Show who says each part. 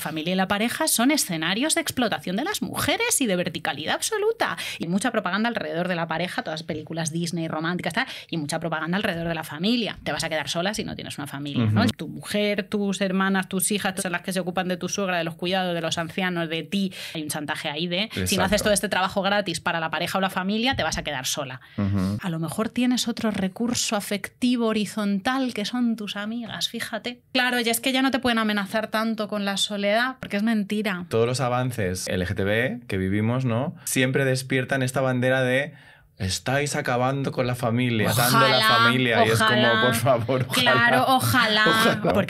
Speaker 1: familia y la pareja son escenarios de explotación de las mujeres y de verticalidad absoluta. Y mucha propaganda alrededor de la pareja, todas películas Disney románticas, y mucha propaganda alrededor de la familia. Te vas a quedar sola si no tienes una familia, Tu mujer, tus hermanas, tus hijas son las que se ocupan de tu suegra, de los cuidados, de los ancianos, de ti. Hay un chantaje ahí de si no haces todo este trabajo gratis para la pareja o la familia, te vas a quedar sola. A lo mejor tienes otro recurso afectivo horizontal que son tus amigas, fíjate. Claro, y es que ya no te pueden amenazar tanto con la soledad porque es mentira.
Speaker 2: Todos los avances LGTB que vivimos, ¿no? Siempre despiertan esta bandera de estáis acabando con la familia, ojalá, dando la familia. y es como, por favor, Claro, ojalá. ojalá. Porque